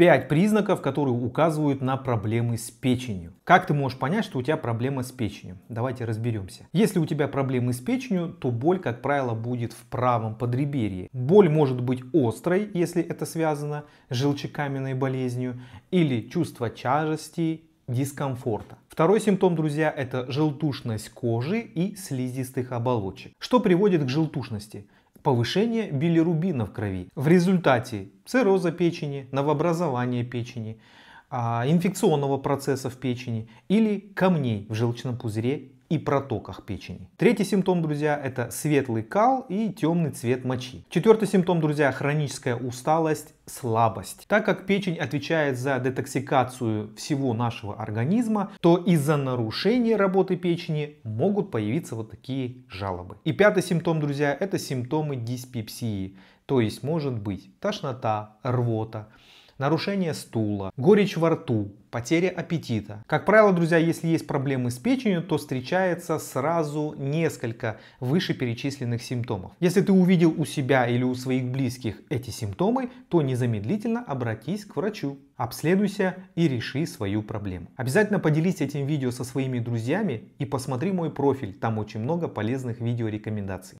5 признаков, которые указывают на проблемы с печенью. Как ты можешь понять, что у тебя проблема с печенью? Давайте разберемся. Если у тебя проблемы с печенью, то боль, как правило, будет в правом подреберье. Боль может быть острой, если это связано с желчекаменной болезнью, или чувство тяжести дискомфорта. Второй симптом, друзья, это желтушность кожи и слизистых оболочек. Что приводит к желтушности? повышение билирубина в крови. В результате цирроза печени, новообразования печени, а, инфекционного процесса в печени или камней в желчном пузыре и протоках печени. Третий симптом, друзья, это светлый кал и темный цвет мочи. Четвертый симптом, друзья, хроническая усталость, слабость. Так как печень отвечает за детоксикацию всего нашего организма, то из-за нарушения работы печени могут появиться вот такие жалобы. И пятый симптом, друзья, это симптомы диспепсии. То есть может быть тошнота, рвота, нарушение стула, горечь во рту, потеря аппетита. Как правило, друзья, если есть проблемы с печенью, то встречается сразу несколько вышеперечисленных симптомов. Если ты увидел у себя или у своих близких эти симптомы, то незамедлительно обратись к врачу. Обследуйся и реши свою проблему. Обязательно поделись этим видео со своими друзьями и посмотри мой профиль, там очень много полезных видеорекомендаций.